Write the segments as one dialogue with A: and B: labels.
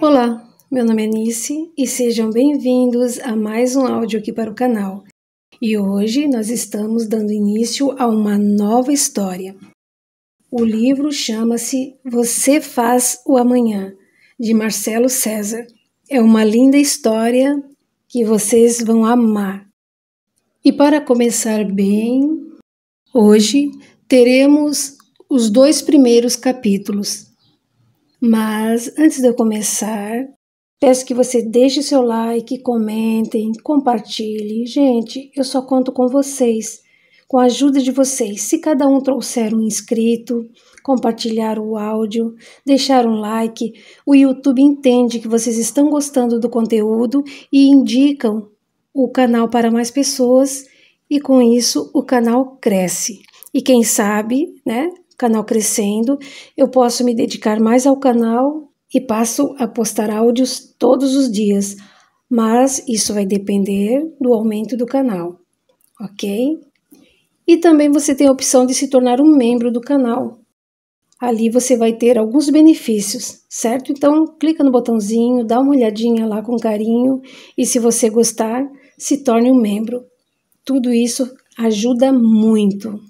A: Olá, meu nome é Nice e sejam bem-vindos a mais um áudio aqui para o canal. E hoje nós estamos dando início a uma nova história. O livro chama-se Você Faz o Amanhã, de Marcelo César. É uma linda história que vocês vão amar. E para começar bem, Hoje teremos os dois primeiros capítulos. Mas antes de eu começar, peço que você deixe seu like, comentem, compartilhe. Gente, eu só conto com vocês, com a ajuda de vocês. Se cada um trouxer um inscrito, compartilhar o áudio, deixar um like, o YouTube entende que vocês estão gostando do conteúdo e indicam o canal para mais pessoas e com isso o canal cresce. E quem sabe, né, canal crescendo, eu posso me dedicar mais ao canal e passo a postar áudios todos os dias, mas isso vai depender do aumento do canal, ok? E também você tem a opção de se tornar um membro do canal. Ali você vai ter alguns benefícios, certo? Então clica no botãozinho, dá uma olhadinha lá com carinho e se você gostar, se torne um membro. Tudo isso ajuda muito,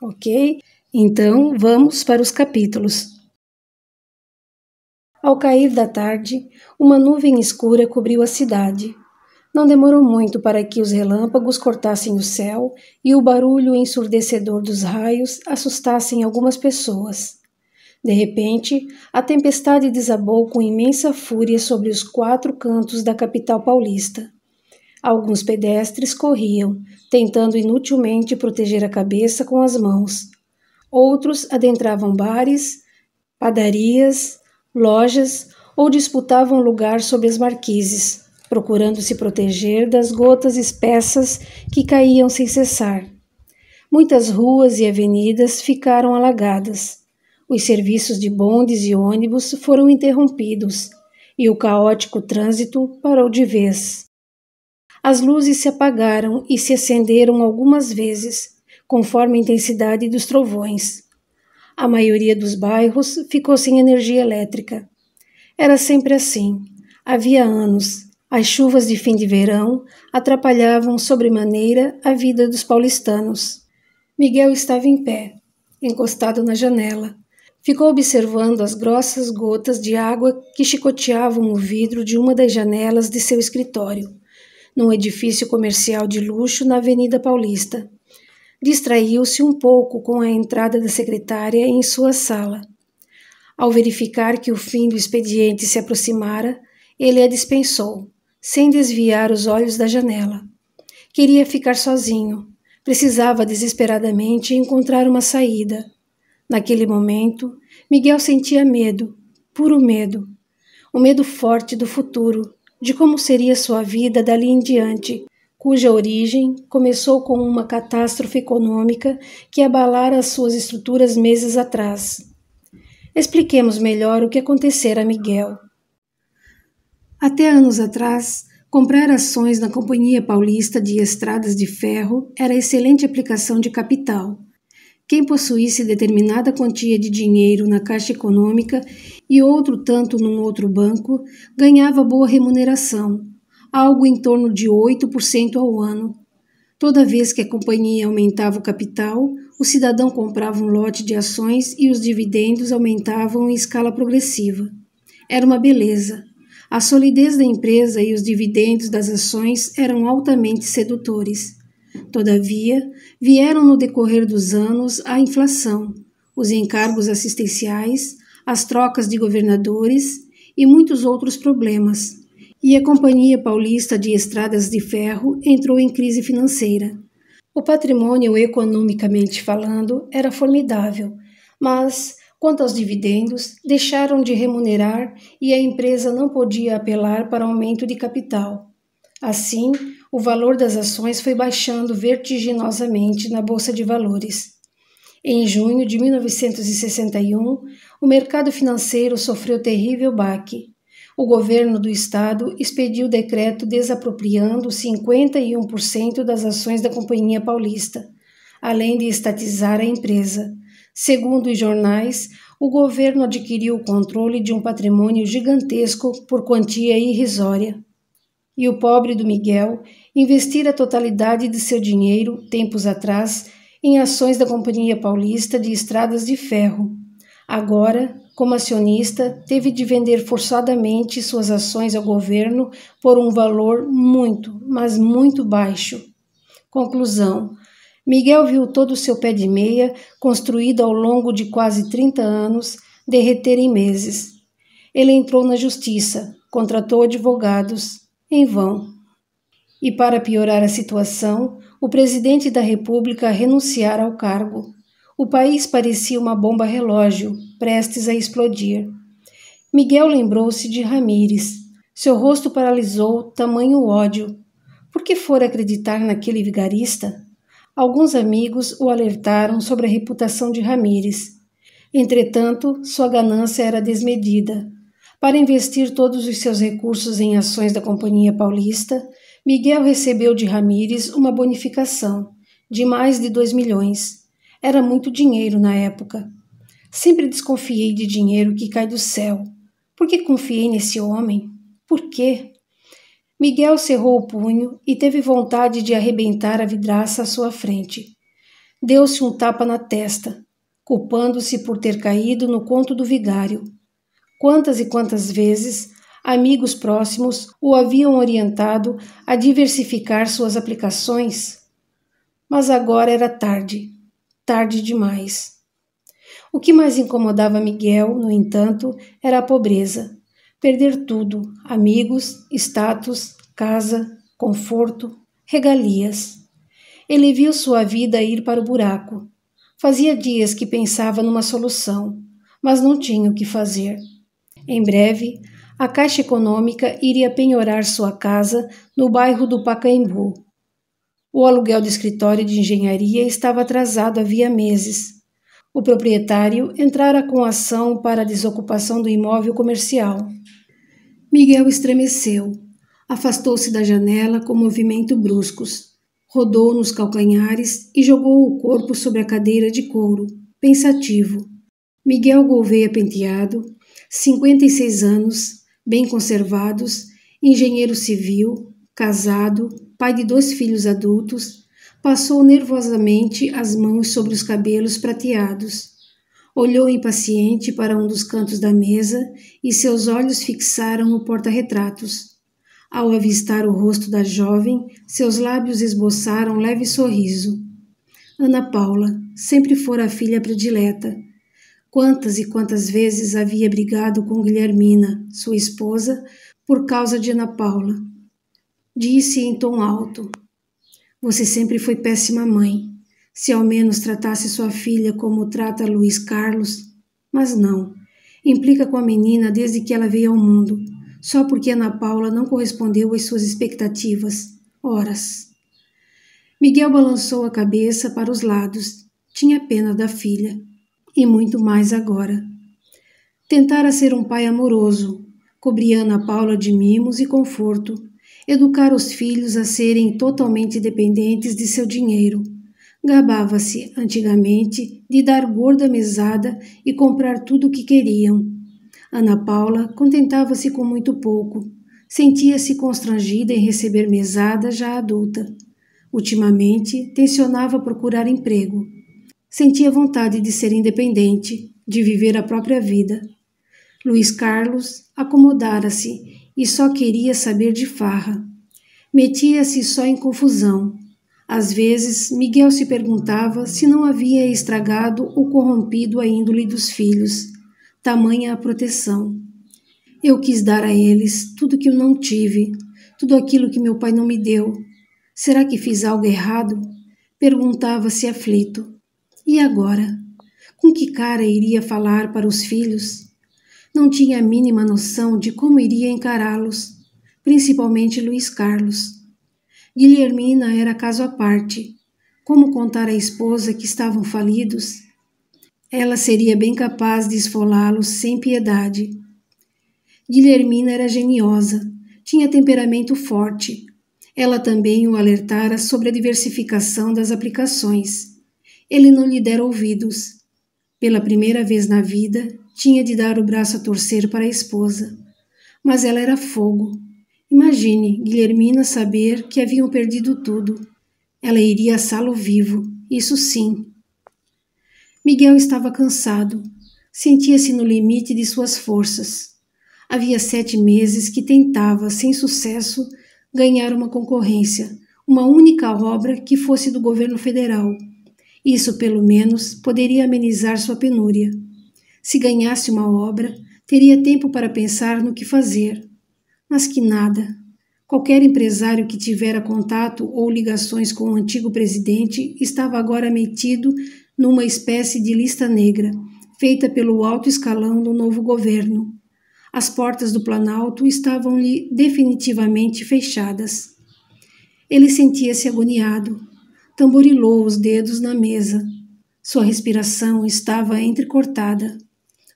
A: ok? Então vamos para os capítulos. Ao cair da tarde, uma nuvem escura cobriu a cidade. Não demorou muito para que os relâmpagos cortassem o céu e o barulho ensurdecedor dos raios assustassem algumas pessoas. De repente, a tempestade desabou com imensa fúria sobre os quatro cantos da capital paulista. Alguns pedestres corriam, tentando inutilmente proteger a cabeça com as mãos. Outros adentravam bares, padarias, lojas ou disputavam lugar sob as marquises, procurando se proteger das gotas espessas que caíam sem cessar. Muitas ruas e avenidas ficaram alagadas. Os serviços de bondes e ônibus foram interrompidos e o caótico trânsito parou de vez. As luzes se apagaram e se acenderam algumas vezes, conforme a intensidade dos trovões. A maioria dos bairros ficou sem energia elétrica. Era sempre assim. Havia anos. As chuvas de fim de verão atrapalhavam sobremaneira a vida dos paulistanos. Miguel estava em pé, encostado na janela. Ficou observando as grossas gotas de água que chicoteavam o vidro de uma das janelas de seu escritório num edifício comercial de luxo na Avenida Paulista. Distraiu-se um pouco com a entrada da secretária em sua sala. Ao verificar que o fim do expediente se aproximara, ele a dispensou, sem desviar os olhos da janela. Queria ficar sozinho. Precisava desesperadamente encontrar uma saída. Naquele momento, Miguel sentia medo, puro medo. O medo forte do futuro, de como seria sua vida dali em diante, cuja origem começou com uma catástrofe econômica que abalara as suas estruturas meses atrás. Expliquemos melhor o que acontecera a Miguel. Até anos atrás, comprar ações na Companhia Paulista de Estradas de Ferro era excelente aplicação de capital quem possuísse determinada quantia de dinheiro na Caixa Econômica e outro tanto num outro banco, ganhava boa remuneração, algo em torno de 8% ao ano. Toda vez que a companhia aumentava o capital, o cidadão comprava um lote de ações e os dividendos aumentavam em escala progressiva. Era uma beleza. A solidez da empresa e os dividendos das ações eram altamente sedutores. Todavia, vieram no decorrer dos anos a inflação, os encargos assistenciais, as trocas de governadores e muitos outros problemas. E a Companhia Paulista de Estradas de Ferro entrou em crise financeira. O patrimônio, economicamente falando, era formidável, mas, quanto aos dividendos, deixaram de remunerar e a empresa não podia apelar para aumento de capital. Assim, o valor das ações foi baixando vertiginosamente na Bolsa de Valores. Em junho de 1961, o mercado financeiro sofreu terrível baque. O governo do estado expediu decreto desapropriando 51% das ações da Companhia Paulista, além de estatizar a empresa. Segundo os jornais, o governo adquiriu o controle de um patrimônio gigantesco por quantia irrisória. E o pobre do Miguel investir a totalidade de seu dinheiro, tempos atrás, em ações da Companhia Paulista de Estradas de Ferro. Agora, como acionista, teve de vender forçadamente suas ações ao governo por um valor muito, mas muito baixo. Conclusão: Miguel viu todo o seu pé de meia, construído ao longo de quase 30 anos, derreter em meses. Ele entrou na justiça, contratou advogados, em vão. E para piorar a situação, o presidente da República renunciara ao cargo. O país parecia uma bomba relógio, prestes a explodir. Miguel lembrou-se de Ramires. Seu rosto paralisou, tamanho ódio. Por que fora acreditar naquele vigarista? Alguns amigos o alertaram sobre a reputação de Ramires. Entretanto, sua ganância era desmedida. Para investir todos os seus recursos em ações da Companhia Paulista, Miguel recebeu de Ramires uma bonificação de mais de 2 milhões. Era muito dinheiro na época. Sempre desconfiei de dinheiro que cai do céu. Por que confiei nesse homem? Por quê? Miguel cerrou o punho e teve vontade de arrebentar a vidraça à sua frente. Deu-se um tapa na testa, culpando-se por ter caído no conto do vigário. Quantas e quantas vezes amigos próximos o haviam orientado a diversificar suas aplicações. Mas agora era tarde, tarde demais. O que mais incomodava Miguel, no entanto, era a pobreza. Perder tudo: amigos, status, casa, conforto, regalias. Ele viu sua vida ir para o buraco. Fazia dias que pensava numa solução, mas não tinha o que fazer. Em breve, a Caixa Econômica iria penhorar sua casa no bairro do Pacaembu. O aluguel do escritório de engenharia estava atrasado havia meses. O proprietário entrara com ação para a desocupação do imóvel comercial. Miguel estremeceu. Afastou-se da janela com movimentos bruscos. Rodou nos calcanhares e jogou o corpo sobre a cadeira de couro, pensativo. Miguel Gouveia Penteado, 56 anos, bem conservados, engenheiro civil, casado, pai de dois filhos adultos, passou nervosamente as mãos sobre os cabelos prateados. Olhou impaciente para um dos cantos da mesa e seus olhos fixaram o porta-retratos. Ao avistar o rosto da jovem, seus lábios esboçaram um leve sorriso. Ana Paula sempre fora a filha predileta Quantas e quantas vezes havia brigado com Guilhermina, sua esposa, por causa de Ana Paula. Disse em tom alto: Você sempre foi péssima mãe. Se ao menos tratasse sua filha como trata Luiz Carlos. Mas não. Implica com a menina desde que ela veio ao mundo, só porque Ana Paula não correspondeu às suas expectativas. Horas. Miguel balançou a cabeça para os lados. Tinha pena da filha e muito mais agora. Tentara ser um pai amoroso, cobrir Ana Paula de mimos e conforto, educar os filhos a serem totalmente dependentes de seu dinheiro. Gabava-se, antigamente, de dar gorda mesada e comprar tudo o que queriam. Ana Paula contentava-se com muito pouco. Sentia-se constrangida em receber mesada já adulta. Ultimamente, tensionava procurar emprego sentia vontade de ser independente, de viver a própria vida. Luiz Carlos acomodara-se e só queria saber de farra. Metia-se só em confusão. Às vezes, Miguel se perguntava se não havia estragado ou corrompido a índole dos filhos, tamanha a proteção. Eu quis dar a eles tudo que eu não tive, tudo aquilo que meu pai não me deu. Será que fiz algo errado? Perguntava-se aflito. E agora? Com que cara iria falar para os filhos? Não tinha a mínima noção de como iria encará-los, principalmente Luiz Carlos. Guilhermina era caso à parte. Como contar à esposa que estavam falidos? Ela seria bem capaz de esfolá-los sem piedade. Guilhermina era geniosa, tinha temperamento forte. Ela também o alertara sobre a diversificação das aplicações ele não lhe dera ouvidos. Pela primeira vez na vida, tinha de dar o braço a torcer para a esposa. Mas ela era fogo. Imagine Guilhermina saber que haviam perdido tudo. Ela iria assá-lo vivo, isso sim. Miguel estava cansado. Sentia-se no limite de suas forças. Havia sete meses que tentava, sem sucesso, ganhar uma concorrência, uma única obra que fosse do governo federal isso, pelo menos, poderia amenizar sua penúria. Se ganhasse uma obra, teria tempo para pensar no que fazer. Mas que nada. Qualquer empresário que tivera contato ou ligações com o antigo presidente estava agora metido numa espécie de lista negra, feita pelo alto escalão do novo governo. As portas do Planalto estavam-lhe definitivamente fechadas. Ele sentia-se agoniado tamborilou os dedos na mesa. Sua respiração estava entrecortada.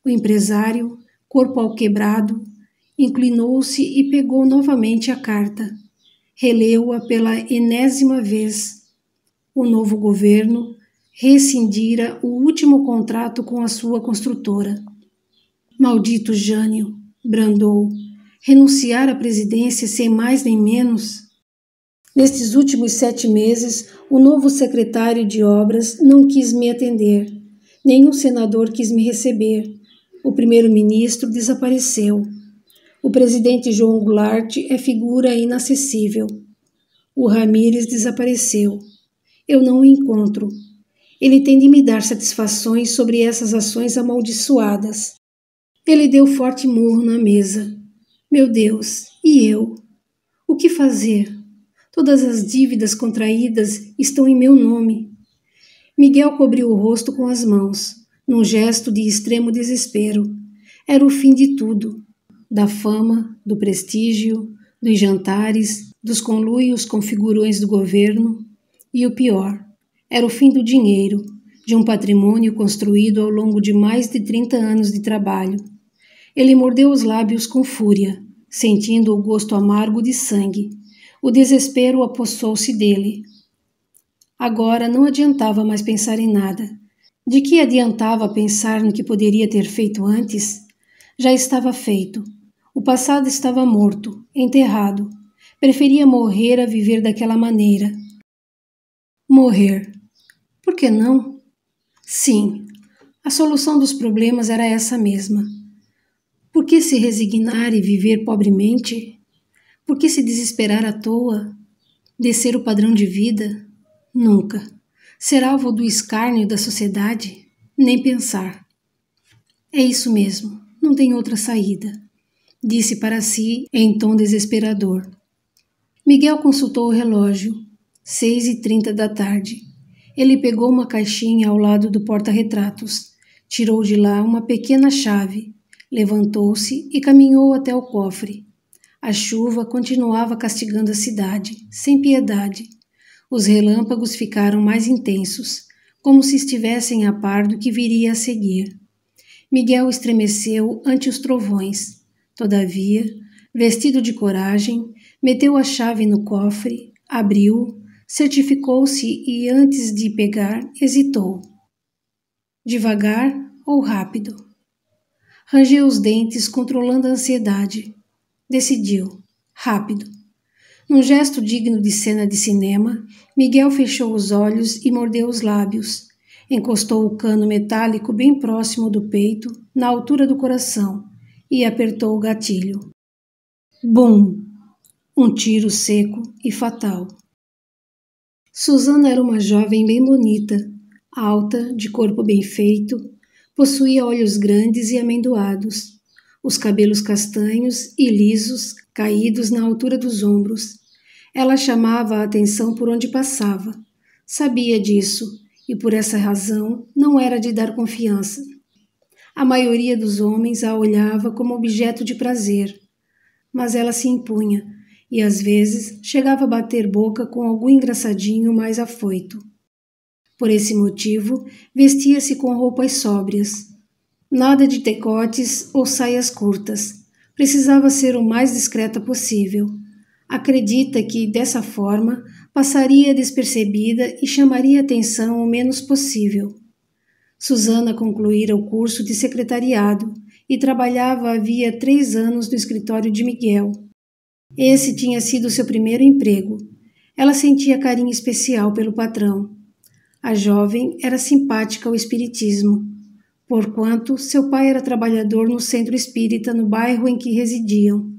A: O empresário, corpo alquebrado, inclinou-se e pegou novamente a carta. Releu-a pela enésima vez. O novo governo rescindira o último contrato com a sua construtora. Maldito Jânio, brandou, renunciar à presidência sem mais nem menos. Nestes últimos sete meses, o novo secretário de obras não quis me atender. Nenhum senador quis me receber. O primeiro-ministro desapareceu. O presidente João Goulart é figura inacessível. O Ramírez desapareceu. Eu não o encontro. Ele tem de me dar satisfações sobre essas ações amaldiçoadas. Ele deu forte murro na mesa. Meu Deus, e eu? O que fazer? Todas as dívidas contraídas estão em meu nome. Miguel cobriu o rosto com as mãos, num gesto de extremo desespero. Era o fim de tudo: da fama, do prestígio, dos jantares, dos conluios com figurões do governo. E o pior: era o fim do dinheiro, de um patrimônio construído ao longo de mais de 30 anos de trabalho. Ele mordeu os lábios com fúria, sentindo o gosto amargo de sangue. O desespero apossou-se dele. Agora não adiantava mais pensar em nada. De que adiantava pensar no que poderia ter feito antes? Já estava feito. O passado estava morto, enterrado. Preferia morrer a viver daquela maneira. Morrer. Por que não? Sim, a solução dos problemas era essa mesma. Por que se resignar e viver pobremente? Por que se desesperar à toa? Descer o padrão de vida? Nunca. Ser alvo do escárnio da sociedade? Nem pensar. É isso mesmo, não tem outra saída, disse para si em tom desesperador. Miguel consultou o relógio, seis e trinta da tarde. Ele pegou uma caixinha ao lado do porta-retratos, tirou de lá uma pequena chave, levantou-se e caminhou até o cofre a chuva continuava castigando a cidade, sem piedade. Os relâmpagos ficaram mais intensos, como se estivessem a par do que viria a seguir. Miguel estremeceu ante os trovões. Todavia, vestido de coragem, meteu a chave no cofre, abriu, certificou-se e, antes de pegar, hesitou. Devagar ou rápido? Rangeu os dentes, controlando a ansiedade. Decidiu, rápido. Num gesto digno de cena de cinema, Miguel fechou os olhos e mordeu os lábios. Encostou o cano metálico bem próximo do peito, na altura do coração, e apertou o gatilho. Bum! Um tiro seco e fatal. Suzana era uma jovem bem bonita, alta, de corpo bem feito, possuía olhos grandes e amendoados os cabelos castanhos e lisos, caídos na altura dos ombros. Ela chamava a atenção por onde passava. Sabia disso e, por essa razão, não era de dar confiança. A maioria dos homens a olhava como objeto de prazer, mas ela se impunha e, às vezes, chegava a bater boca com algum engraçadinho mais afoito. Por esse motivo, vestia-se com roupas sóbrias, Nada de decotes ou saias curtas. Precisava ser o mais discreta possível. Acredita que, dessa forma, passaria despercebida e chamaria atenção o menos possível. Susana concluíra o curso de secretariado e trabalhava havia três anos no escritório de Miguel. Esse tinha sido seu primeiro emprego. Ela sentia carinho especial pelo patrão. A jovem era simpática ao espiritismo porquanto seu pai era trabalhador no centro espírita no bairro em que residiam.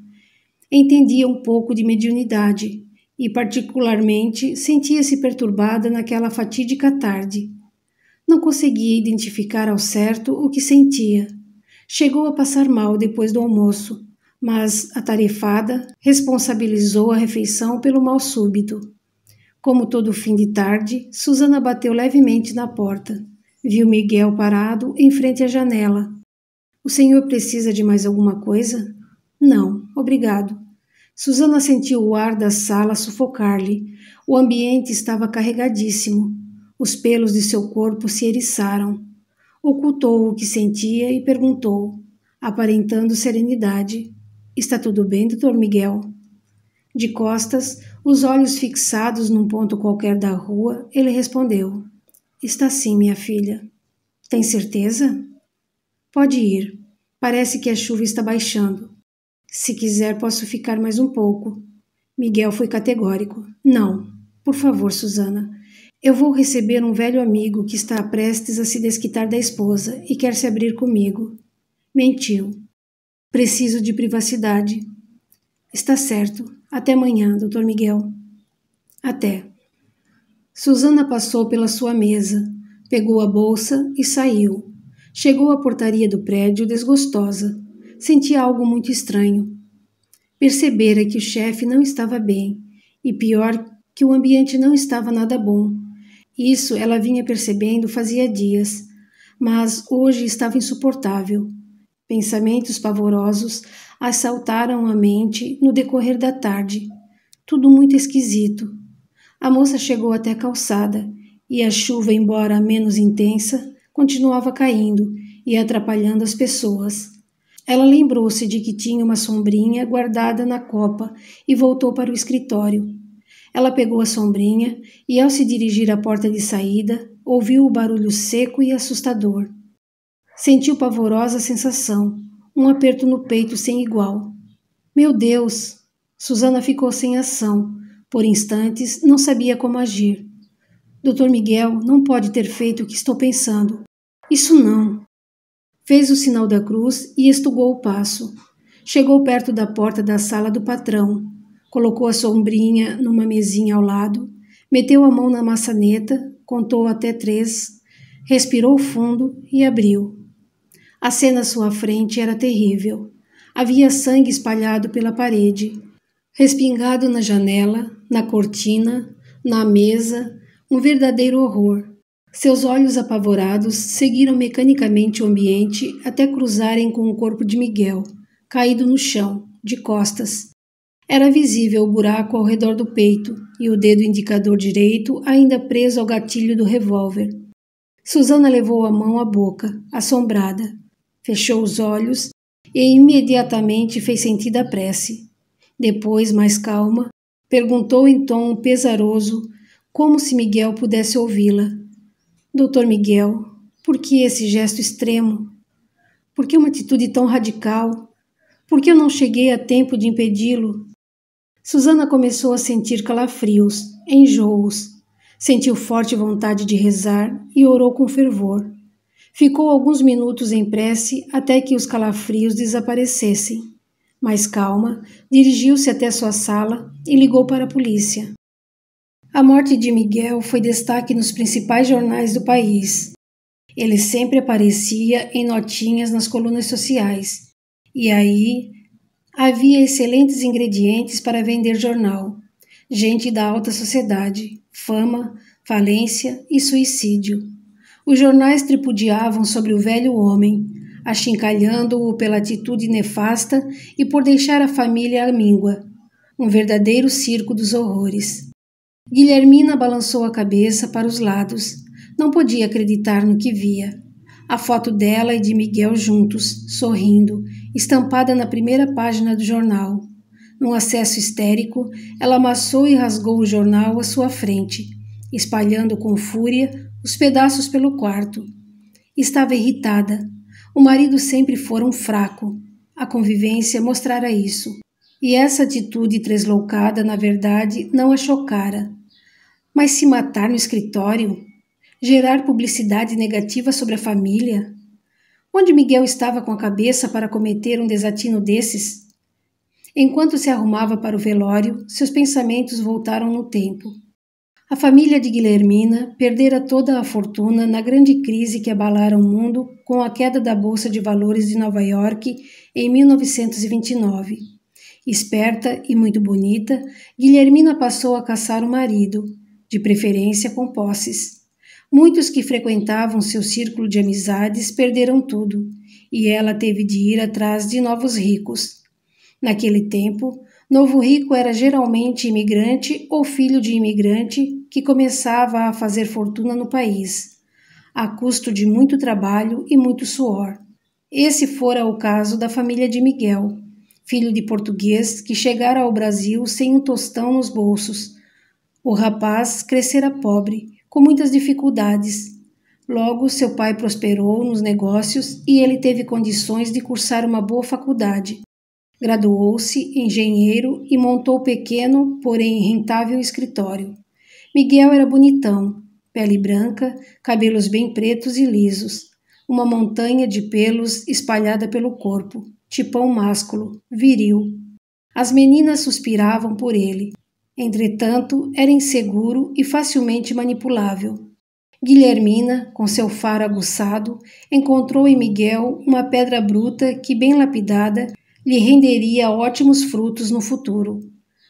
A: Entendia um pouco de mediunidade e, particularmente, sentia-se perturbada naquela fatídica tarde. Não conseguia identificar ao certo o que sentia. Chegou a passar mal depois do almoço, mas, atarefada, responsabilizou a refeição pelo mal súbito. Como todo fim de tarde, Susana bateu levemente na porta. Viu Miguel parado em frente à janela. O senhor precisa de mais alguma coisa? Não, obrigado. Susana sentiu o ar da sala sufocar-lhe. O ambiente estava carregadíssimo. Os pelos de seu corpo se eriçaram. Ocultou o que sentia e perguntou, aparentando serenidade: Está tudo bem, doutor Miguel? De costas, os olhos fixados num ponto qualquer da rua, ele respondeu: Está sim, minha filha. Tem certeza? Pode ir. Parece que a chuva está baixando. Se quiser, posso ficar mais um pouco. Miguel foi categórico. Não. Por favor, Susana. Eu vou receber um velho amigo que está prestes a se desquitar da esposa e quer se abrir comigo. Mentiu. Preciso de privacidade. Está certo. Até amanhã, doutor Miguel. Até. Susana passou pela sua mesa, pegou a bolsa e saiu. Chegou à portaria do prédio desgostosa. Sentia algo muito estranho. Percebera que o chefe não estava bem e pior que o ambiente não estava nada bom. Isso ela vinha percebendo fazia dias, mas hoje estava insuportável. Pensamentos pavorosos assaltaram a mente no decorrer da tarde. Tudo muito esquisito. A moça chegou até a calçada e a chuva, embora menos intensa, continuava caindo e atrapalhando as pessoas. Ela lembrou-se de que tinha uma sombrinha guardada na copa e voltou para o escritório. Ela pegou a sombrinha e, ao se dirigir à porta de saída, ouviu o barulho seco e assustador. Sentiu pavorosa sensação, um aperto no peito sem igual. Meu Deus! Susana ficou sem ação, por instantes, não sabia como agir. Dr. Miguel não pode ter feito o que estou pensando. Isso não. Fez o sinal da cruz e estugou o passo. Chegou perto da porta da sala do patrão. Colocou a sombrinha numa mesinha ao lado, meteu a mão na maçaneta, contou até três, respirou fundo e abriu. A cena à sua frente era terrível. Havia sangue espalhado pela parede, respingado na janela, na cortina, na mesa, um verdadeiro horror. Seus olhos apavorados seguiram mecanicamente o ambiente até cruzarem com o corpo de Miguel, caído no chão, de costas. Era visível o buraco ao redor do peito e o dedo indicador direito ainda preso ao gatilho do revólver. Susana levou a mão à boca, assombrada. Fechou os olhos e imediatamente fez sentir a prece. Depois, mais calma, Perguntou em tom pesaroso, como se Miguel pudesse ouvi-la. Doutor Miguel, por que esse gesto extremo? Por que uma atitude tão radical? Por que eu não cheguei a tempo de impedi-lo? Susana começou a sentir calafrios, enjoos. Sentiu forte vontade de rezar e orou com fervor. Ficou alguns minutos em prece até que os calafrios desaparecessem. Mais calma, dirigiu-se até sua sala e ligou para a polícia. A morte de Miguel foi destaque nos principais jornais do país. Ele sempre aparecia em notinhas nas colunas sociais. E aí havia excelentes ingredientes para vender jornal: gente da alta sociedade, fama, falência e suicídio. Os jornais tripudiavam sobre o velho homem, achincalhando-o pela atitude nefasta e por deixar a família à míngua. Um verdadeiro circo dos horrores. Guilhermina balançou a cabeça para os lados. Não podia acreditar no que via. A foto dela e de Miguel juntos, sorrindo, estampada na primeira página do jornal. Num acesso histérico, ela amassou e rasgou o jornal à sua frente, espalhando com fúria os pedaços pelo quarto. Estava irritada, o marido sempre fora um fraco. A convivência mostrara isso. E essa atitude tresloucada, na verdade, não a chocara. Mas se matar no escritório? Gerar publicidade negativa sobre a família? Onde Miguel estava com a cabeça para cometer um desatino desses? Enquanto se arrumava para o velório, seus pensamentos voltaram no tempo. A família de Guilhermina perdera toda a fortuna na grande crise que abalara o mundo com a queda da Bolsa de Valores de Nova York em 1929. Esperta e muito bonita, Guilhermina passou a caçar o marido, de preferência com posses. Muitos que frequentavam seu círculo de amizades perderam tudo, e ela teve de ir atrás de novos ricos. Naquele tempo, Novo rico era geralmente imigrante ou filho de imigrante que começava a fazer fortuna no país, a custo de muito trabalho e muito suor. Esse fora o caso da família de Miguel, filho de português que chegara ao Brasil sem um tostão nos bolsos. O rapaz crescera pobre, com muitas dificuldades. Logo, seu pai prosperou nos negócios e ele teve condições de cursar uma boa faculdade. Graduou-se engenheiro e montou pequeno, porém rentável escritório. Miguel era bonitão, pele branca, cabelos bem pretos e lisos, uma montanha de pelos espalhada pelo corpo, tipão másculo, viril. As meninas suspiravam por ele. Entretanto, era inseguro e facilmente manipulável. Guilhermina, com seu faro aguçado, encontrou em Miguel uma pedra bruta que, bem lapidada, lhe renderia ótimos frutos no futuro.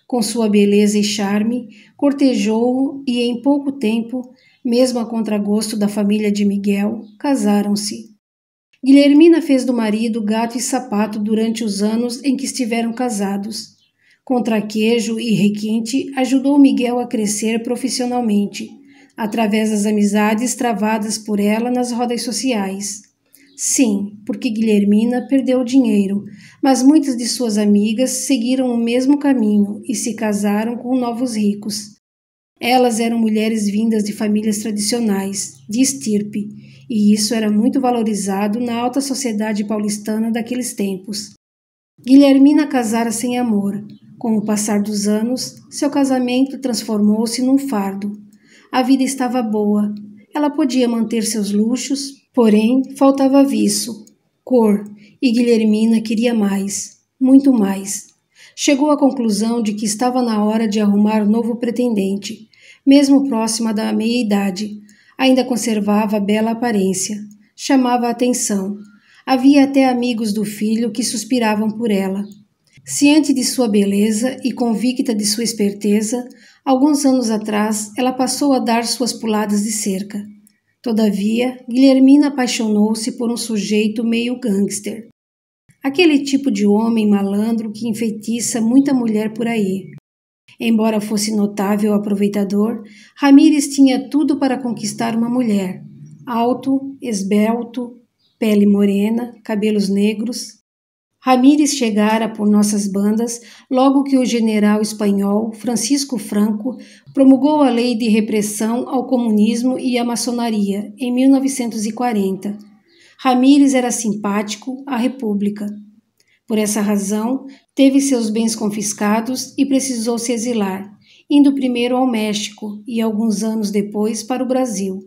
A: Com sua beleza e charme, cortejou-o e, em pouco tempo, mesmo a contragosto da família de Miguel, casaram-se. Guilhermina fez do marido gato e sapato durante os anos em que estiveram casados. Com traquejo e requinte, ajudou Miguel a crescer profissionalmente, através das amizades travadas por ela nas rodas sociais. Sim, porque Guilhermina perdeu dinheiro, mas muitas de suas amigas seguiram o mesmo caminho e se casaram com novos ricos. Elas eram mulheres vindas de famílias tradicionais, de estirpe, e isso era muito valorizado na alta sociedade paulistana daqueles tempos. Guilhermina casara sem amor. Com o passar dos anos, seu casamento transformou-se num fardo. A vida estava boa. Ela podia manter seus luxos, porém faltava viço, cor, e Guilhermina queria mais, muito mais. Chegou à conclusão de que estava na hora de arrumar um novo pretendente, mesmo próxima da meia-idade. Ainda conservava bela aparência, chamava a atenção. Havia até amigos do filho que suspiravam por ela. Ciente de sua beleza e convicta de sua esperteza, alguns anos atrás ela passou a dar suas puladas de cerca. Todavia, Guilhermina apaixonou-se por um sujeito meio gangster. Aquele tipo de homem malandro que enfeitiça muita mulher por aí. Embora fosse notável aproveitador, Ramires tinha tudo para conquistar uma mulher. Alto, esbelto, pele morena, cabelos negros, Ramírez chegara por nossas bandas logo que o general espanhol Francisco Franco promulgou a Lei de Repressão ao Comunismo e à Maçonaria, em 1940. Ramírez era simpático à República. Por essa razão, teve seus bens confiscados e precisou se exilar, indo primeiro ao México e alguns anos depois para o Brasil.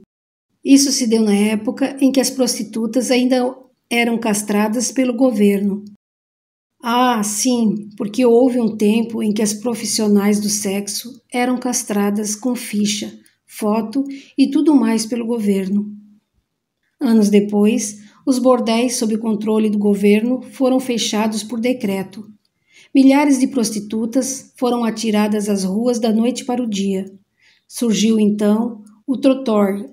A: Isso se deu na época em que as prostitutas ainda eram castradas pelo governo. Ah, sim, porque houve um tempo em que as profissionais do sexo eram castradas com ficha, foto e tudo mais pelo governo. Anos depois, os bordéis sob controle do governo foram fechados por decreto. Milhares de prostitutas foram atiradas às ruas da noite para o dia. Surgiu então o trotor,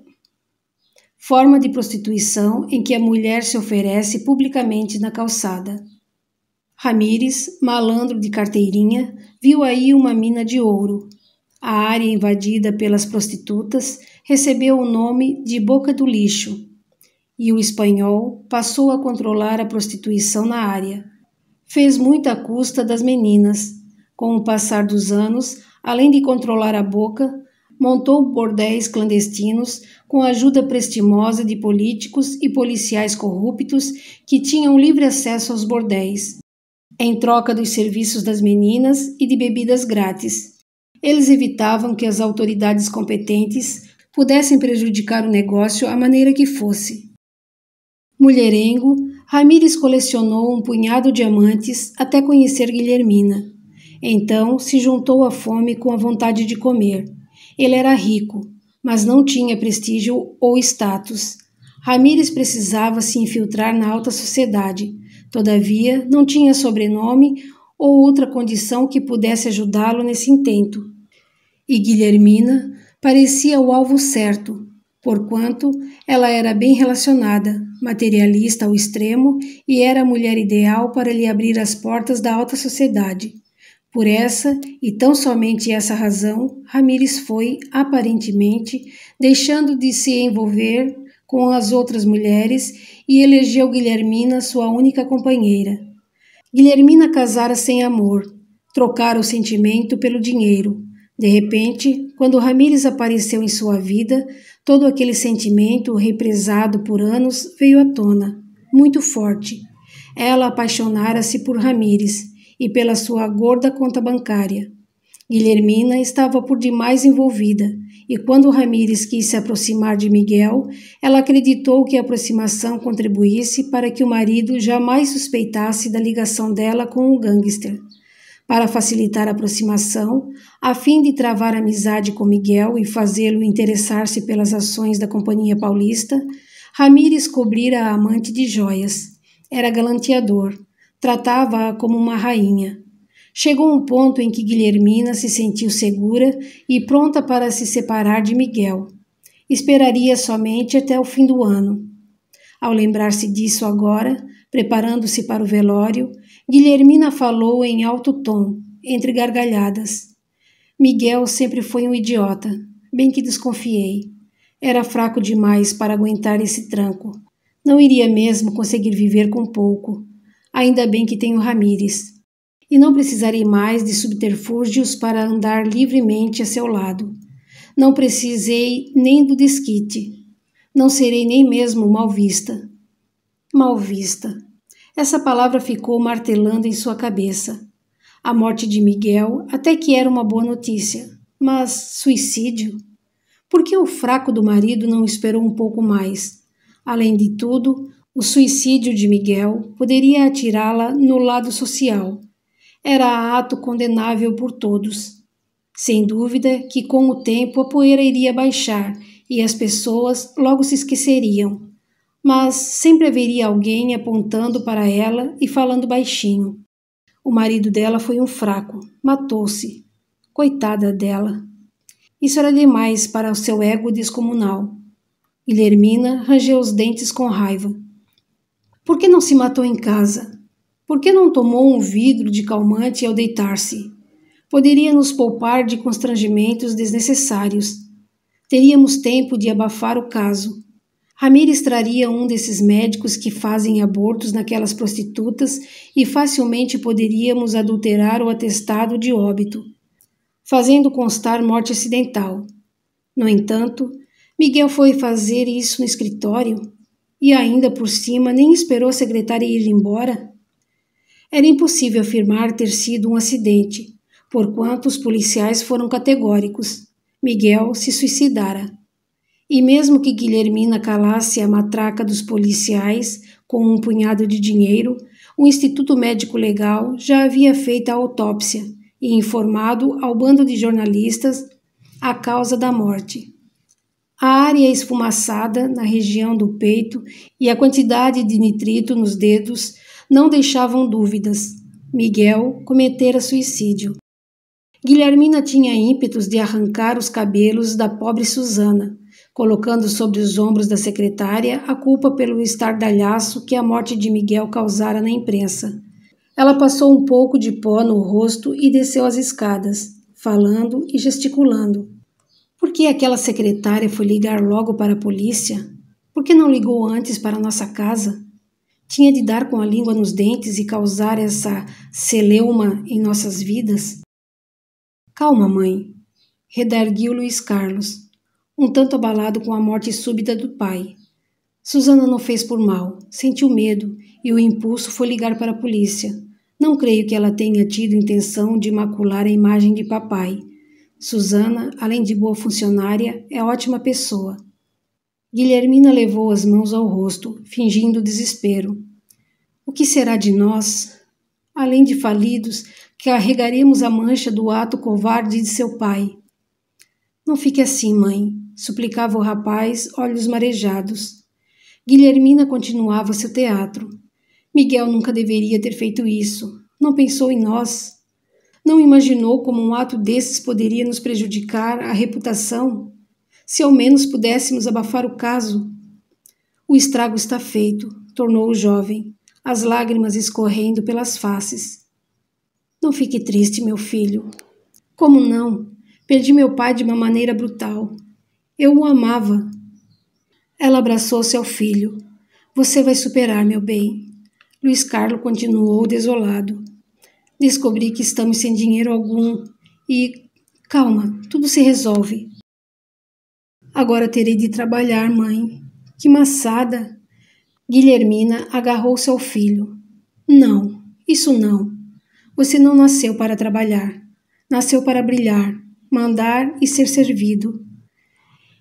A: forma de prostituição em que a mulher se oferece publicamente na calçada. Ramires, malandro de carteirinha, viu aí uma mina de ouro. A área invadida pelas prostitutas recebeu o nome de Boca do Lixo, e o espanhol passou a controlar a prostituição na área. Fez muita custa das meninas. Com o passar dos anos, além de controlar a boca, montou bordéis clandestinos com a ajuda prestimosa de políticos e policiais corruptos que tinham livre acesso aos bordéis em troca dos serviços das meninas e de bebidas grátis. Eles evitavam que as autoridades competentes pudessem prejudicar o negócio a maneira que fosse. Mulherengo, Ramírez colecionou um punhado de amantes até conhecer Guilhermina. Então se juntou à fome com a vontade de comer. Ele era rico, mas não tinha prestígio ou status. Ramírez precisava se infiltrar na alta sociedade, Todavia, não tinha sobrenome ou outra condição que pudesse ajudá-lo nesse intento. E Guilhermina parecia o alvo certo, porquanto ela era bem relacionada, materialista ao extremo e era a mulher ideal para lhe abrir as portas da alta sociedade. Por essa e tão somente essa razão, Ramires foi, aparentemente, deixando de se envolver com as outras mulheres e elegeu Guilhermina sua única companheira. Guilhermina casara sem amor, trocara o sentimento pelo dinheiro. De repente, quando Ramírez apareceu em sua vida, todo aquele sentimento represado por anos veio à tona, muito forte. Ela apaixonara-se por Ramírez e pela sua gorda conta bancária. Guilhermina estava por demais envolvida e quando Ramírez quis se aproximar de Miguel, ela acreditou que a aproximação contribuísse para que o marido jamais suspeitasse da ligação dela com o gangster. Para facilitar a aproximação, a fim de travar amizade com Miguel e fazê-lo interessar-se pelas ações da Companhia Paulista, Ramírez cobrira a amante de joias. Era galanteador, tratava-a como uma rainha, Chegou um ponto em que Guilhermina se sentiu segura e pronta para se separar de Miguel. Esperaria somente até o fim do ano. Ao lembrar-se disso agora, preparando-se para o velório, Guilhermina falou em alto tom, entre gargalhadas. Miguel sempre foi um idiota, bem que desconfiei. Era fraco demais para aguentar esse tranco. Não iria mesmo conseguir viver com pouco. Ainda bem que tenho Ramires e não precisarei mais de subterfúgios para andar livremente a seu lado. Não precisei nem do desquite. Não serei nem mesmo mal vista. Mal vista. Essa palavra ficou martelando em sua cabeça. A morte de Miguel até que era uma boa notícia, mas suicídio? Por que o fraco do marido não esperou um pouco mais? Além de tudo, o suicídio de Miguel poderia atirá-la no lado social, era ato condenável por todos. Sem dúvida que com o tempo a poeira iria baixar e as pessoas logo se esqueceriam, mas sempre haveria alguém apontando para ela e falando baixinho. O marido dela foi um fraco, matou-se. Coitada dela. Isso era demais para o seu ego descomunal. Guilhermina rangeu os dentes com raiva. Por que não se matou em casa? Por que não tomou um vidro de calmante ao deitar-se? Poderia nos poupar de constrangimentos desnecessários. Teríamos tempo de abafar o caso. Ramires traria um desses médicos que fazem abortos naquelas prostitutas e facilmente poderíamos adulterar o atestado de óbito, fazendo constar morte acidental. No entanto, Miguel foi fazer isso no escritório e ainda por cima nem esperou a secretária ir embora. Era impossível afirmar ter sido um acidente, porquanto os policiais foram categóricos. Miguel se suicidara. E mesmo que Guilhermina calasse a matraca dos policiais com um punhado de dinheiro, o Instituto Médico Legal já havia feito a autópsia e informado ao bando de jornalistas a causa da morte. A área esfumaçada na região do peito e a quantidade de nitrito nos dedos não deixavam dúvidas. Miguel cometera suicídio. Guilhermina tinha ímpetos de arrancar os cabelos da pobre Susana, colocando sobre os ombros da secretária a culpa pelo estardalhaço que a morte de Miguel causara na imprensa. Ela passou um pouco de pó no rosto e desceu as escadas, falando e gesticulando. Por que aquela secretária foi ligar logo para a polícia? Por que não ligou antes para nossa casa? tinha de dar com a língua nos dentes e causar essa celeuma em nossas vidas? Calma, mãe, redarguiu Luiz Carlos, um tanto abalado com a morte súbita do pai. Susana não fez por mal, sentiu medo e o impulso foi ligar para a polícia. Não creio que ela tenha tido intenção de macular a imagem de papai. Susana, além de boa funcionária, é ótima pessoa. Guilhermina levou as mãos ao rosto, fingindo desespero. O que será de nós? Além de falidos, carregaremos a mancha do ato covarde de seu pai. Não fique assim, mãe, suplicava o rapaz, olhos marejados. Guilhermina continuava seu teatro. Miguel nunca deveria ter feito isso. Não pensou em nós. Não imaginou como um ato desses poderia nos prejudicar a reputação se ao menos pudéssemos abafar o caso. O estrago está feito, tornou o jovem, as lágrimas escorrendo pelas faces. Não fique triste, meu filho. Como não? Perdi meu pai de uma maneira brutal. Eu o amava. Ela abraçou seu filho. Você vai superar, meu bem. Luiz Carlos continuou desolado. Descobri que estamos sem dinheiro algum e. Calma, tudo se resolve. Agora terei de trabalhar, mãe. Que maçada! Guilhermina agarrou seu filho. Não, isso não. Você não nasceu para trabalhar. Nasceu para brilhar, mandar e ser servido.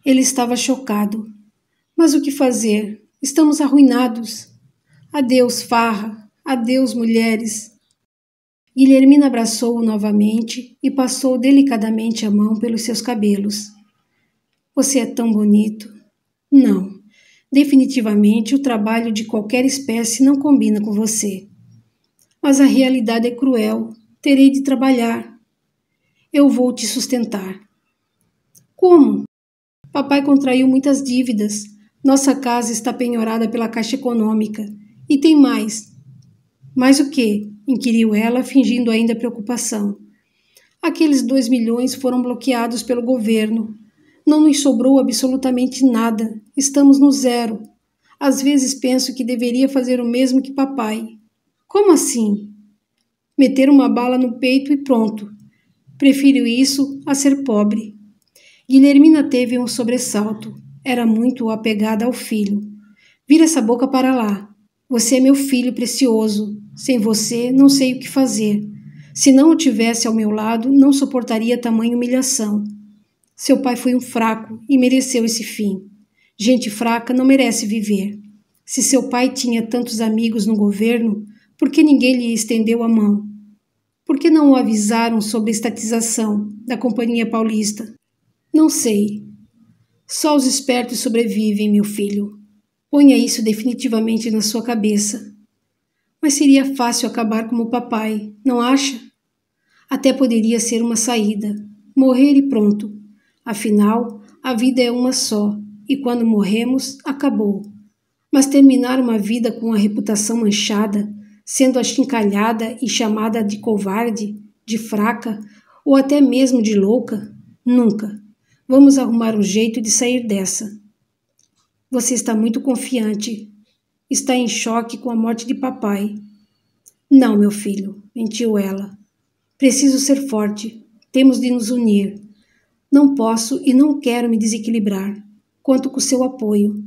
A: Ele estava chocado. Mas o que fazer? Estamos arruinados. Adeus, farra. Adeus, mulheres. Guilhermina abraçou-o novamente e passou delicadamente a mão pelos seus cabelos. Você é tão bonito. Não, definitivamente o trabalho de qualquer espécie não combina com você. Mas a realidade é cruel. Terei de trabalhar. Eu vou te sustentar. Como? Papai contraiu muitas dívidas. Nossa casa está penhorada pela Caixa Econômica. E tem mais. Mais o que? inquiriu ela, fingindo ainda preocupação. Aqueles dois milhões foram bloqueados pelo governo. Não nos sobrou absolutamente nada, estamos no zero. Às vezes penso que deveria fazer o mesmo que papai. Como assim? Meter uma bala no peito e pronto. Prefiro isso a ser pobre. Guilhermina teve um sobressalto. Era muito apegada ao filho. Vira essa boca para lá. Você é meu filho precioso. Sem você, não sei o que fazer. Se não o tivesse ao meu lado, não suportaria tamanha humilhação. Seu pai foi um fraco e mereceu esse fim. Gente fraca não merece viver. Se seu pai tinha tantos amigos no governo, por que ninguém lhe estendeu a mão? Por que não o avisaram sobre a estatização da Companhia Paulista? Não sei. Só os espertos sobrevivem, meu filho. Ponha isso definitivamente na sua cabeça. Mas seria fácil acabar como o papai, não acha? Até poderia ser uma saída. Morrer e pronto. Afinal, a vida é uma só, e quando morremos, acabou. Mas terminar uma vida com a reputação manchada, sendo achincalhada e chamada de covarde, de fraca ou até mesmo de louca? Nunca. Vamos arrumar um jeito de sair dessa. Você está muito confiante. Está em choque com a morte de papai. Não, meu filho, mentiu ela. Preciso ser forte. Temos de nos unir. Não posso e não quero me desequilibrar. Conto com seu apoio.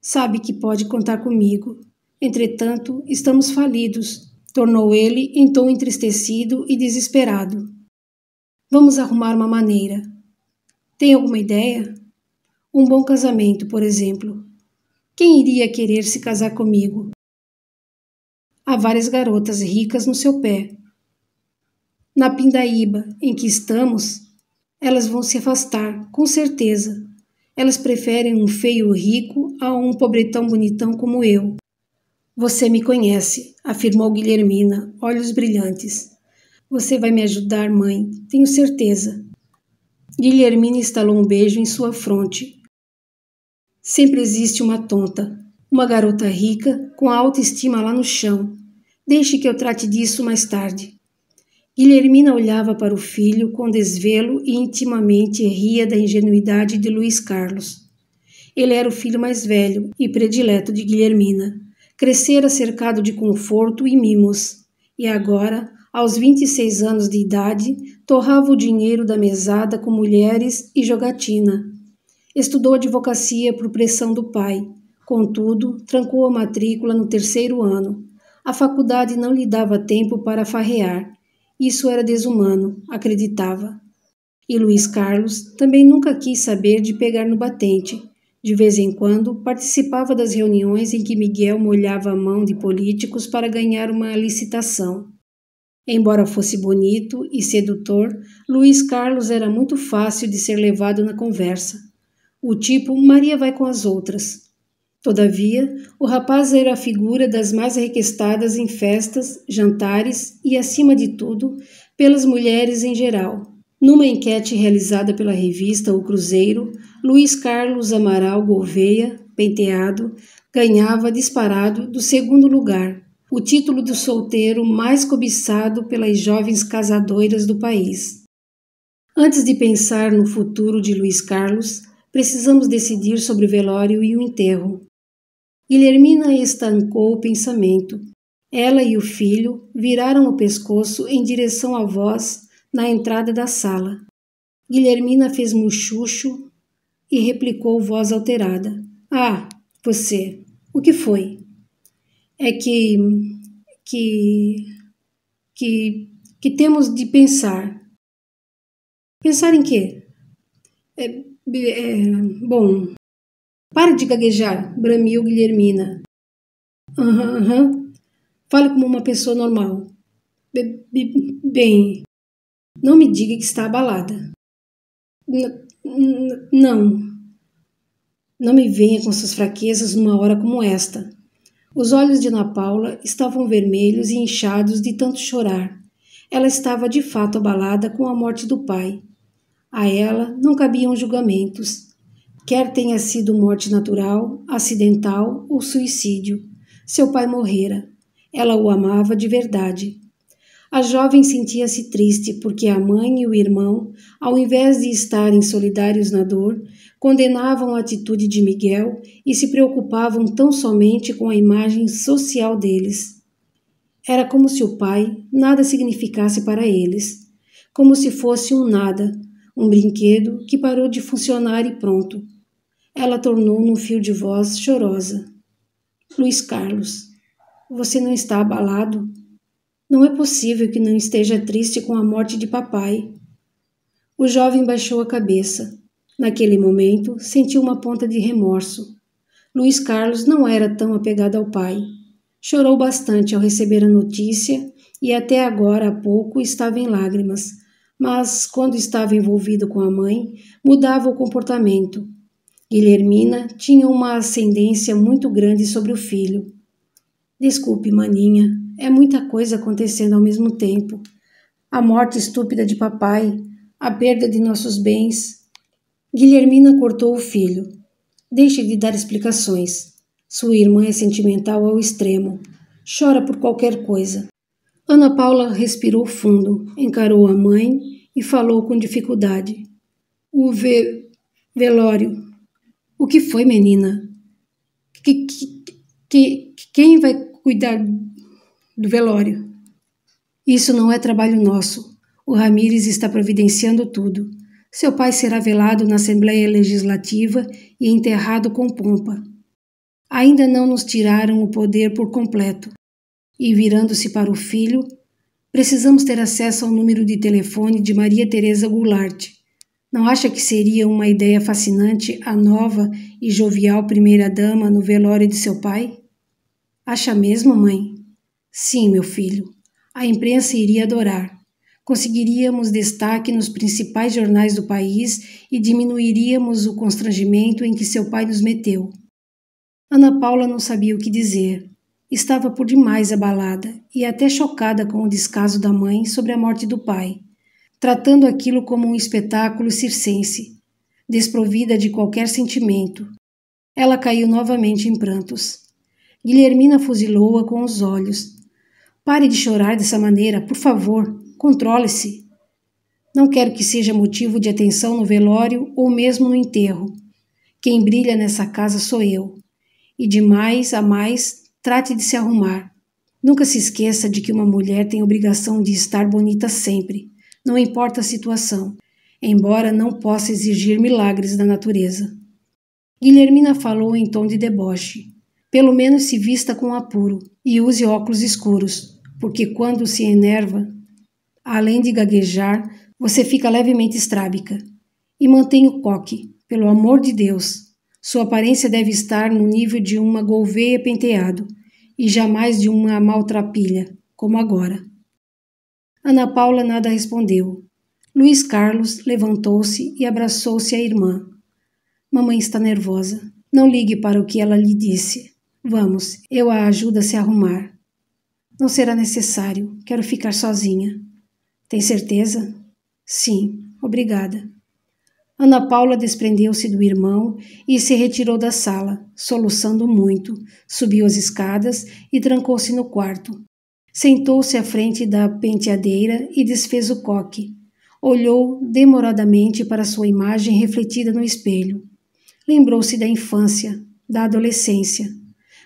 A: Sabe que pode contar comigo. Entretanto, estamos falidos, tornou ele em tom entristecido e desesperado. Vamos arrumar uma maneira. Tem alguma ideia? Um bom casamento, por exemplo. Quem iria querer se casar comigo? Há várias garotas ricas no seu pé. Na pindaíba em que estamos, elas vão se afastar, com certeza. Elas preferem um feio rico a um pobretão bonitão como eu. Você me conhece, afirmou Guilhermina, olhos brilhantes. Você vai me ajudar, mãe, tenho certeza. Guilhermina estalou um beijo em sua fronte. Sempre existe uma tonta, uma garota rica com a autoestima lá no chão. Deixe que eu trate disso mais tarde. Guilhermina olhava para o filho com desvelo e intimamente ria da ingenuidade de Luiz Carlos. Ele era o filho mais velho e predileto de Guilhermina. Crescera cercado de conforto e mimos, e agora, aos 26 anos de idade, torrava o dinheiro da mesada com mulheres e jogatina. Estudou advocacia por pressão do pai, contudo, trancou a matrícula no terceiro ano. A faculdade não lhe dava tempo para farrear isso era desumano, acreditava. E Luiz Carlos também nunca quis saber de pegar no batente. De vez em quando, participava das reuniões em que Miguel molhava a mão de políticos para ganhar uma licitação. Embora fosse bonito e sedutor, Luiz Carlos era muito fácil de ser levado na conversa. O tipo Maria vai com as outras. Todavia, o rapaz era a figura das mais requestadas em festas, jantares e, acima de tudo, pelas mulheres em geral. Numa enquete realizada pela revista O Cruzeiro, Luiz Carlos Amaral Gouveia, penteado, ganhava disparado do segundo lugar, o título do solteiro mais cobiçado pelas jovens casadoiras do país. Antes de pensar no futuro de Luiz Carlos, precisamos decidir sobre o velório e o enterro. Guilhermina estancou o pensamento. Ela e o filho viraram o pescoço em direção à voz na entrada da sala. Guilhermina fez muxuxo e replicou voz alterada. Ah, você. O que foi? É que. que. que. que temos de pensar. Pensar em quê? É, é, bom. Pare de gaguejar, bramiu Guilhermina. Aham, aham. Fale como uma pessoa normal. Be, be, bem, não me diga que está abalada. N não. Não me venha com suas fraquezas numa hora como esta. Os olhos de Ana Paula estavam vermelhos e inchados de tanto chorar. Ela estava de fato abalada com a morte do pai. A ela não cabiam julgamentos quer tenha sido morte natural, acidental ou suicídio, seu pai morrera. Ela o amava de verdade. A jovem sentia-se triste porque a mãe e o irmão, ao invés de estarem solidários na dor, condenavam a atitude de Miguel e se preocupavam tão somente com a imagem social deles. Era como se o pai nada significasse para eles, como se fosse um nada, um brinquedo que parou de funcionar e pronto. Ela tornou num fio de voz chorosa. Luiz Carlos, você não está abalado? Não é possível que não esteja triste com a morte de papai. O jovem baixou a cabeça. Naquele momento, sentiu uma ponta de remorso. Luiz Carlos não era tão apegado ao pai. Chorou bastante ao receber a notícia e até agora há pouco estava em lágrimas, mas quando estava envolvido com a mãe, mudava o comportamento Guilhermina tinha uma ascendência muito grande sobre o filho. Desculpe, maninha, é muita coisa acontecendo ao mesmo tempo. A morte estúpida de papai, a perda de nossos bens. Guilhermina cortou o filho. Deixe de dar explicações. Sua irmã é sentimental ao extremo. Chora por qualquer coisa. Ana Paula respirou fundo, encarou a mãe e falou com dificuldade. O ve velório o que foi, menina? Que, que, que, quem vai cuidar do velório? Isso não é trabalho nosso. O Ramires está providenciando tudo. Seu pai será velado na Assembleia Legislativa e enterrado com pompa. Ainda não nos tiraram o poder por completo. E virando-se para o filho, precisamos ter acesso ao número de telefone de Maria Teresa Goulart não acha que seria uma ideia fascinante a nova e jovial primeira-dama no velório de seu pai? Acha mesmo, mãe? Sim, meu filho. A imprensa iria adorar. Conseguiríamos destaque nos principais jornais do país e diminuiríamos o constrangimento em que seu pai nos meteu. Ana Paula não sabia o que dizer. Estava por demais abalada e até chocada com o descaso da mãe sobre a morte do pai tratando aquilo como um espetáculo circense, desprovida de qualquer sentimento. Ela caiu novamente em prantos. Guilhermina fuzilou-a com os olhos. Pare de chorar dessa maneira, por favor, controle-se. Não quero que seja motivo de atenção no velório ou mesmo no enterro. Quem brilha nessa casa sou eu. E de mais a mais, trate de se arrumar. Nunca se esqueça de que uma mulher tem obrigação de estar bonita sempre não importa a situação, embora não possa exigir milagres da natureza. Guilhermina falou em tom de deboche. Pelo menos se vista com apuro e use óculos escuros, porque quando se enerva, além de gaguejar, você fica levemente estrábica. E mantenha o coque, pelo amor de Deus. Sua aparência deve estar no nível de uma golveia penteado e jamais de uma maltrapilha, como agora. Ana Paula nada respondeu. Luiz Carlos levantou-se e abraçou-se à irmã. Mamãe está nervosa. Não ligue para o que ela lhe disse. Vamos, eu a ajudo a se arrumar. Não será necessário. Quero ficar sozinha. Tem certeza? Sim, obrigada. Ana Paula desprendeu-se do irmão e se retirou da sala, soluçando muito, subiu as escadas e trancou-se no quarto, Sentou-se à frente da penteadeira e desfez o coque. Olhou demoradamente para sua imagem refletida no espelho. Lembrou-se da infância, da adolescência.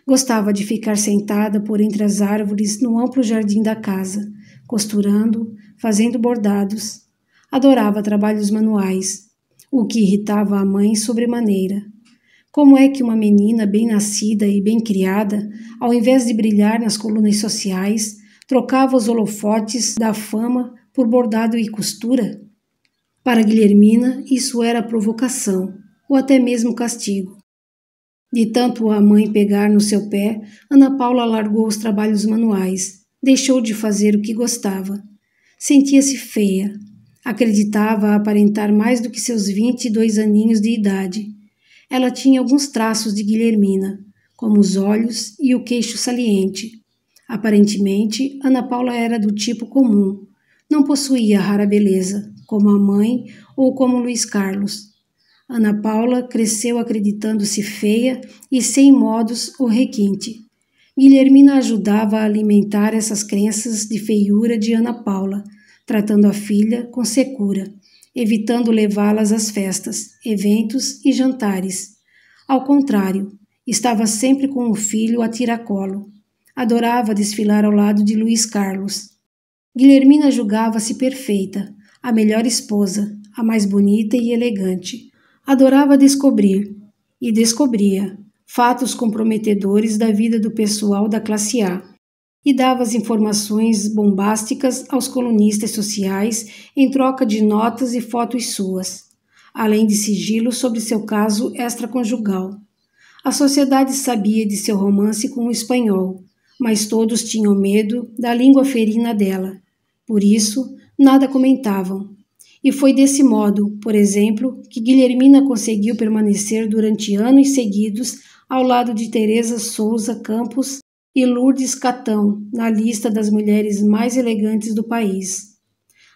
A: Gostava de ficar sentada por entre as árvores no amplo jardim da casa, costurando, fazendo bordados. Adorava trabalhos manuais, o que irritava a mãe sobremaneira. Como é que uma menina bem nascida e bem criada, ao invés de brilhar nas colunas sociais, trocava os holofotes da fama por bordado e costura? Para Guilhermina, isso era provocação, ou até mesmo castigo. De tanto a mãe pegar no seu pé, Ana Paula largou os trabalhos manuais, deixou de fazer o que gostava. Sentia-se feia. Acreditava aparentar mais do que seus 22 aninhos de idade. Ela tinha alguns traços de Guilhermina, como os olhos e o queixo saliente. Aparentemente, Ana Paula era do tipo comum. Não possuía rara beleza, como a mãe ou como Luiz Carlos. Ana Paula cresceu acreditando-se feia e sem modos ou requinte. Guilhermina ajudava a alimentar essas crenças de feiura de Ana Paula, tratando a filha com secura evitando levá-las às festas, eventos e jantares. Ao contrário, estava sempre com o filho a tiracolo. Adorava desfilar ao lado de Luiz Carlos. Guilhermina julgava-se perfeita, a melhor esposa, a mais bonita e elegante. Adorava descobrir, e descobria, fatos comprometedores da vida do pessoal da classe A e dava as informações bombásticas aos colunistas sociais em troca de notas e fotos suas, além de sigilo sobre seu caso extraconjugal. A sociedade sabia de seu romance com o espanhol, mas todos tinham medo da língua ferina dela. Por isso, nada comentavam. E foi desse modo, por exemplo, que Guilhermina conseguiu permanecer durante anos seguidos ao lado de Teresa Souza Campos e Lourdes Catão na lista das mulheres mais elegantes do país.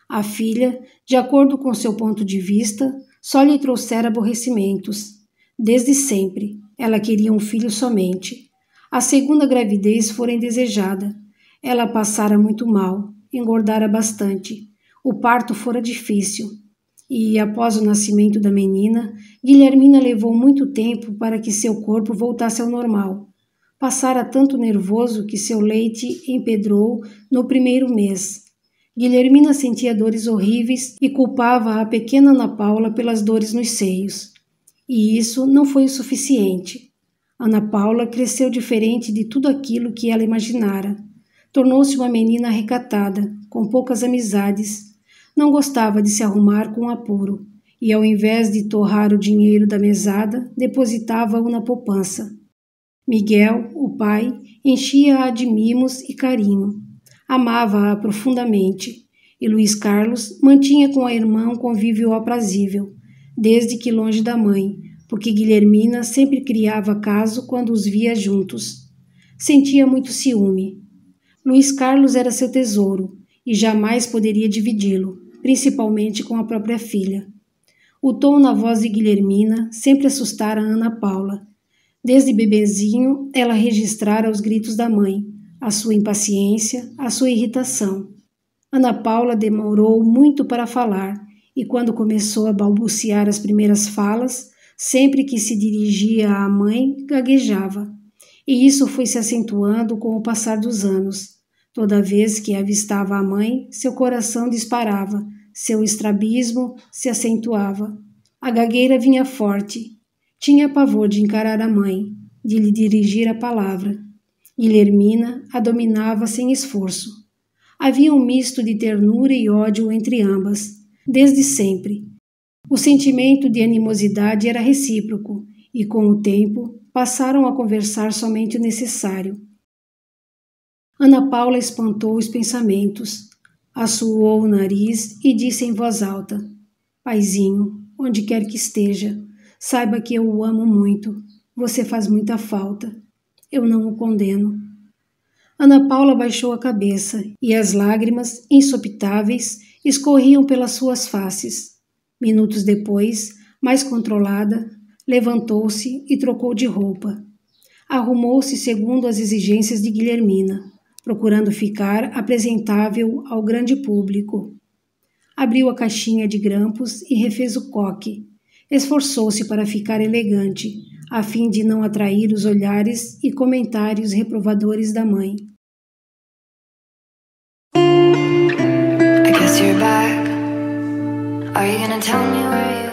A: A filha, de acordo com seu ponto de vista, só lhe trouxera aborrecimentos. Desde sempre, ela queria um filho somente. A segunda gravidez fora indesejada. Ela passara muito mal, engordara bastante. O parto fora difícil. E, após o nascimento da menina, Guilhermina levou muito tempo para que seu corpo voltasse ao normal passara tanto nervoso que seu leite empedrou no primeiro mês. Guilhermina sentia dores horríveis e culpava a pequena Ana Paula pelas dores nos seios. E isso não foi o suficiente. Ana Paula cresceu diferente de tudo aquilo que ela imaginara. Tornou-se uma menina recatada, com poucas amizades. Não gostava de se arrumar com apuro e, ao invés de torrar o dinheiro da mesada, depositava-o na poupança. Miguel, o pai, enchia-a de mimos e carinho. Amava-a profundamente, e Luiz Carlos mantinha com a irmã um convívio aprazível, desde que longe da mãe, porque Guilhermina sempre criava caso quando os via juntos. Sentia muito ciúme. Luiz Carlos era seu tesouro e jamais poderia dividi-lo, principalmente com a própria filha. O tom na voz de Guilhermina sempre assustara Ana Paula Desde bebezinho, ela registrara os gritos da mãe, a sua impaciência, a sua irritação. Ana Paula demorou muito para falar e, quando começou a balbuciar as primeiras falas, sempre que se dirigia à mãe, gaguejava. E isso foi se acentuando com o passar dos anos. Toda vez que avistava a mãe, seu coração disparava, seu estrabismo se acentuava. A gagueira vinha forte, tinha pavor de encarar a mãe, de lhe dirigir a palavra. Guilhermina a dominava sem esforço. Havia um misto de ternura e ódio entre ambas, desde sempre. O sentimento de animosidade era recíproco e, com o tempo, passaram a conversar somente o necessário. Ana Paula espantou os pensamentos, assoou o nariz e disse em voz alta: Paizinho, onde quer que esteja, Saiba que eu o amo muito. Você faz muita falta. Eu não o condeno. Ana Paula baixou a cabeça e as lágrimas, insopitáveis, escorriam pelas suas faces. Minutos depois, mais controlada, levantou-se e trocou de roupa. Arrumou-se segundo as exigências de Guilhermina, procurando ficar apresentável ao grande público. Abriu a caixinha de grampos e refez o coque, Esforçou-se para ficar elegante, a fim de não atrair os olhares e comentários reprovadores da mãe. I guess you're back. Are you gonna tell me where you